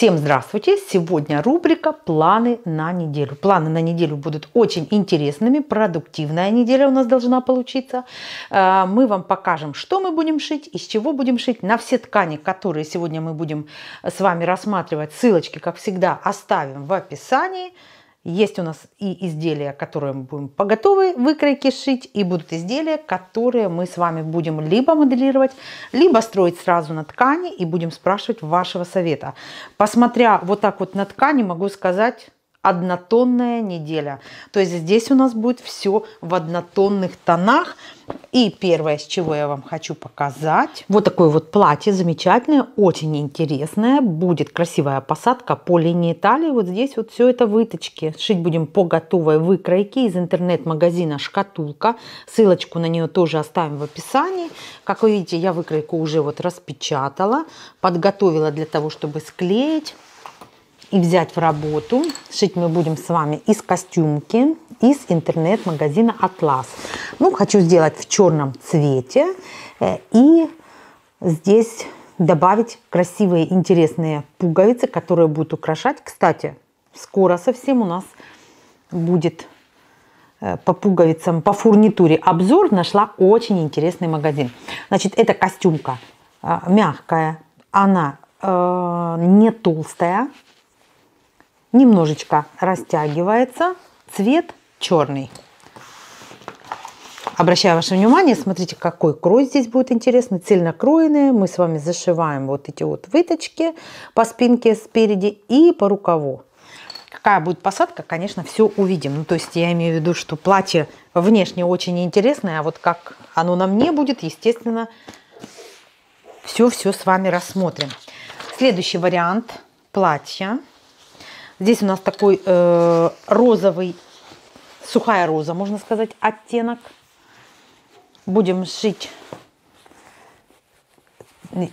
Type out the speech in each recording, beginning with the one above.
Всем здравствуйте! Сегодня рубрика «Планы на неделю». Планы на неделю будут очень интересными, продуктивная неделя у нас должна получиться. Э, мы вам покажем, что мы будем шить, из чего будем шить. На все ткани, которые сегодня мы будем с вами рассматривать, ссылочки, как всегда, оставим в описании – есть у нас и изделия, которые мы будем по готовой выкройке шить, и будут изделия, которые мы с вами будем либо моделировать, либо строить сразу на ткани и будем спрашивать вашего совета. Посмотря вот так вот на ткани, могу сказать, однотонная неделя. То есть здесь у нас будет все в однотонных тонах. И первое, с чего я вам хочу показать, вот такое вот платье замечательное, очень интересное. Будет красивая посадка по линии талии. Вот здесь вот все это выточки. Шить будем по готовой выкройке из интернет-магазина «Шкатулка». Ссылочку на нее тоже оставим в описании. Как вы видите, я выкройку уже вот распечатала, подготовила для того, чтобы склеить и взять в работу. Шить мы будем с вами из костюмки, из интернет-магазина «Атлас». Ну, хочу сделать в черном цвете э, и здесь добавить красивые, интересные пуговицы, которые будут украшать. Кстати, скоро совсем у нас будет э, по пуговицам, по фурнитуре обзор. Нашла очень интересный магазин. Значит, эта костюмка э, мягкая, она не толстая, немножечко растягивается. Цвет черный. Обращаю ваше внимание, смотрите, какой крой здесь будет интересный, цельнокроенный. Мы с вами зашиваем вот эти вот выточки по спинке спереди и по рукаву. Какая будет посадка, конечно, все увидим. Ну, то есть я имею в виду, что платье внешне очень интересное, а вот как оно на мне будет, естественно, все-все с вами рассмотрим. Следующий вариант платья. Здесь у нас такой э, розовый, сухая роза, можно сказать, оттенок. Будем шить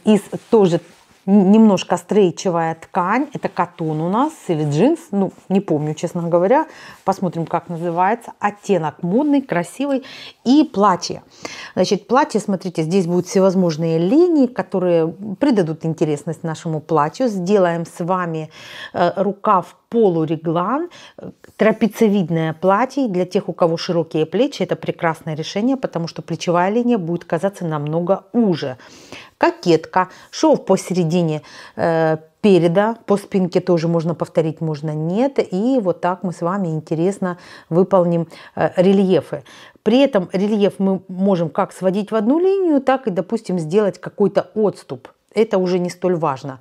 из тоже немножко стрейчевая ткань. Это катон у нас или джинс, ну, не помню, честно говоря. Посмотрим, как называется. Оттенок модный, красивый. И платье. Значит, платье, смотрите, здесь будут всевозможные линии, которые придадут интересность нашему платью. Сделаем с вами э, рукав полуреглан, э, трапециевидное платье. для тех, у кого широкие плечи, это прекрасное решение, потому что плечевая линия будет казаться намного уже. Кокетка, шов посередине э, переда, по спинке тоже можно повторить, можно нет. И вот так мы с вами интересно выполним э, рельефы. При этом рельеф мы можем как сводить в одну линию, так и, допустим, сделать какой-то отступ – это уже не столь важно.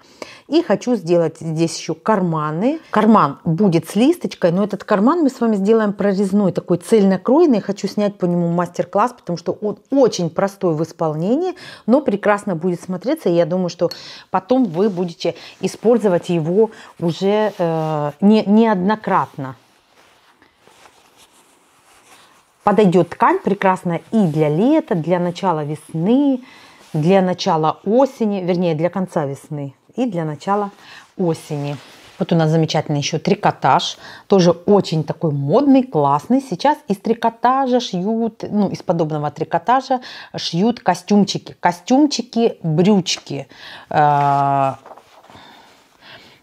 И хочу сделать здесь еще карманы. Карман будет с листочкой, но этот карман мы с вами сделаем прорезной, такой цельнокройный. Хочу снять по нему мастер-класс, потому что он очень простой в исполнении, но прекрасно будет смотреться. И я думаю, что потом вы будете использовать его уже э, не, неоднократно. Подойдет ткань прекрасно и для лета, для начала весны, для начала осени, вернее для конца весны и для начала осени. Вот у нас замечательный еще трикотаж, тоже очень такой модный, классный. Сейчас из трикотажа шьют, ну, из подобного трикотажа шьют костюмчики. Костюмчики, брючки. Э,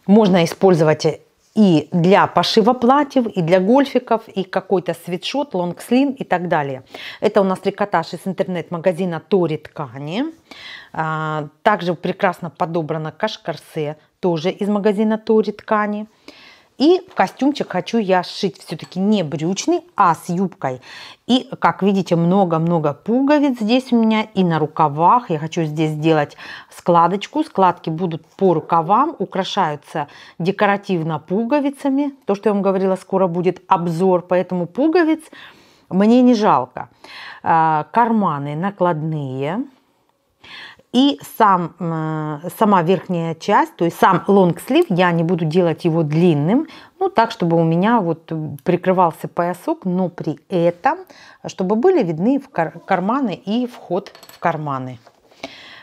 можно использовать и для пошива платьев, и для гольфиков, и какой-то свитшот, лонгслин и так далее. Это у нас трикотаж из интернет-магазина Тори Ткани. А, также прекрасно подобрано кашкарсе, тоже из магазина Тори Ткани. И костюмчик хочу я сшить все-таки не брючный, а с юбкой. И, как видите, много-много пуговиц здесь у меня и на рукавах. Я хочу здесь сделать складочку. Складки будут по рукавам, украшаются декоративно пуговицами. То, что я вам говорила, скоро будет обзор, поэтому пуговиц мне не жалко. А, карманы накладные. И сам, сама верхняя часть, то есть сам лонгслив, я не буду делать его длинным, ну так, чтобы у меня вот прикрывался поясок, но при этом, чтобы были видны в карманы и вход в карманы.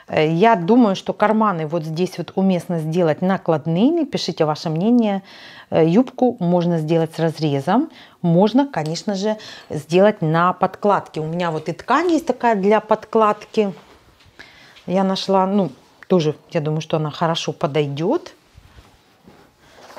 Э, я думаю, что карманы вот здесь вот уместно сделать накладными. Пишите ваше мнение. Э, юбку можно сделать с разрезом. Можно, конечно же, сделать на подкладке. У меня вот и ткань есть такая для подкладки. Я нашла, ну, тоже, я думаю, что она хорошо подойдет.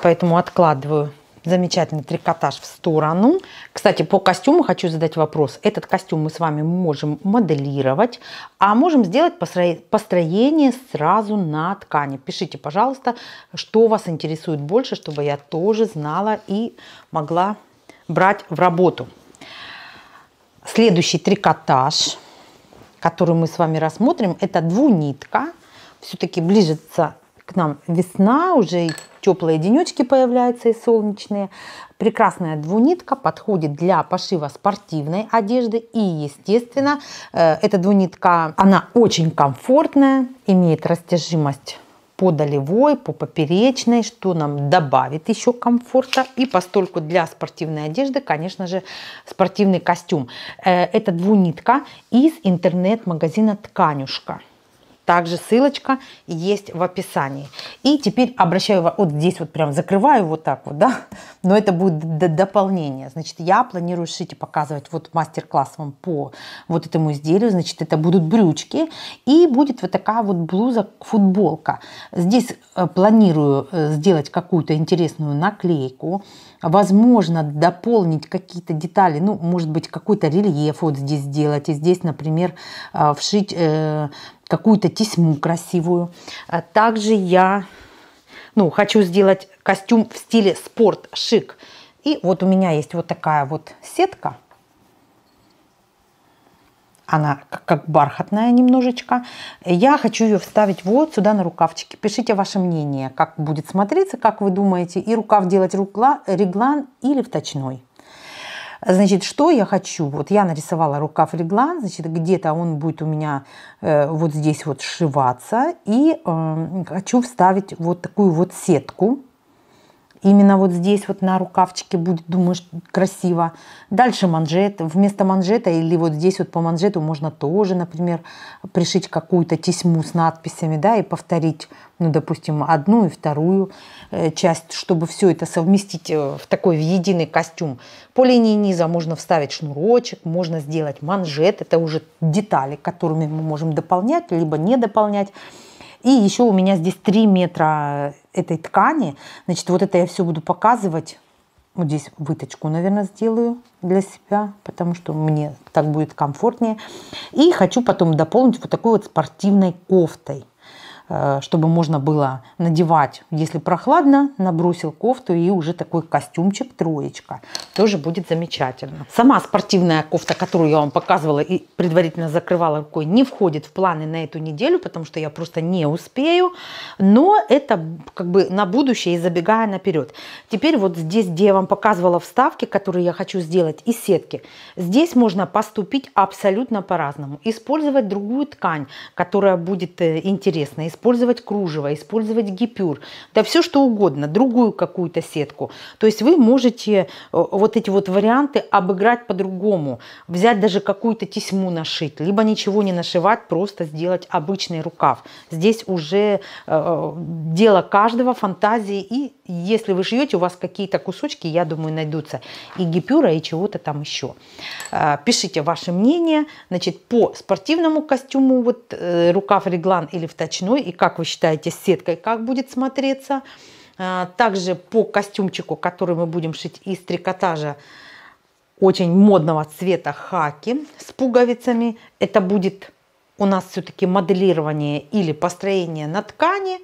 Поэтому откладываю замечательный трикотаж в сторону. Кстати, по костюму хочу задать вопрос. Этот костюм мы с вами можем моделировать, а можем сделать построение сразу на ткани. Пишите, пожалуйста, что вас интересует больше, чтобы я тоже знала и могла брать в работу. Следующий трикотаж которую мы с вами рассмотрим, это двунитка. Все-таки ближется к нам весна, уже и теплые денечки появляются и солнечные. Прекрасная двунитка подходит для пошива спортивной одежды и, естественно, э, эта двунитка, она очень комфортная, имеет растяжимость по долевой, по поперечной, что нам добавит еще комфорта. И постольку для спортивной одежды, конечно же, спортивный костюм. Э, это двунитка из интернет-магазина «Тканюшка». Также ссылочка есть в описании. И теперь обращаю, вас, вот здесь вот прям закрываю вот так вот, да, но это будет дополнение. Значит, я планирую шить и показывать вот мастер-класс вам по вот этому изделию. Значит, это будут брючки и будет вот такая вот блуза, футболка. Здесь э, планирую э, сделать какую-то интересную наклейку, возможно, дополнить какие-то детали, ну, может быть, какой-то рельеф вот здесь сделать, и здесь, например, э, вшить какую-то тесьму красивую. А также я ну, хочу сделать костюм в стиле спорт-шик. И вот у меня есть вот такая вот сетка. Она как бархатная немножечко. Я хочу ее вставить вот сюда на рукавчики. Пишите ваше мнение, как будет смотреться, как вы думаете. И рукав делать рукла, реглан или вточной. Значит, что я хочу? Вот я нарисовала рукав реглан, значит, где-то он будет у меня э, вот здесь вот сшиваться. И э, хочу вставить вот такую вот сетку Именно вот здесь вот на рукавчике будет, думаешь, красиво. Дальше манжет. Вместо манжета или вот здесь вот по манжету можно тоже, например, пришить какую-то тесьму с надписями, да, и повторить, ну, допустим, одну и вторую э, часть, чтобы все это совместить э, в такой в единый костюм. По линии низа можно вставить шнурочек, можно сделать манжет. Это уже детали, которыми мы можем дополнять, либо не дополнять. И еще у меня здесь 3 метра этой ткани. Значит, вот это я все буду показывать. Вот здесь выточку, наверное, сделаю для себя, потому что мне так будет комфортнее. И хочу потом дополнить вот такой вот спортивной кофтой. Э, чтобы можно было надевать, если прохладно, набросил кофту и уже такой костюмчик троечка. Тоже будет замечательно. Сама спортивная кофта, которую я вам показывала и предварительно закрывала рукой, не входит в планы на эту неделю, потому что я просто не успею. Но это как бы на будущее и забегая наперед. Теперь вот здесь, где я вам показывала вставки, которые я хочу сделать, и сетки. Здесь можно поступить абсолютно по-разному. Использовать другую ткань, которая будет э, интересна. Использовать использовать кружево, использовать гипюр, да все что угодно, другую какую-то сетку. То есть вы можете э, вот эти вот варианты обыграть по-другому, взять даже какую-то тесьму нашить, либо ничего не нашивать, просто сделать обычный рукав. Здесь уже э, э дело каждого, фантазии, и если вы шьете, у вас какие-то кусочки, я думаю, найдутся и гипюра, и чего-то там еще. Э, пишите ваше мнение, значит, по спортивному костюму, вот э, рукав реглан или в и как вы считаете, с сеткой как будет смотреться. А, также по костюмчику, который мы будем шить из трикотажа очень модного цвета хаки с пуговицами. Это будет у нас все-таки моделирование или построение на ткани.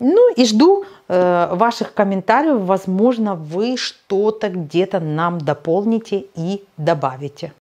Ну и жду э, ваших комментариев. Возможно, вы что-то где-то нам дополните и добавите.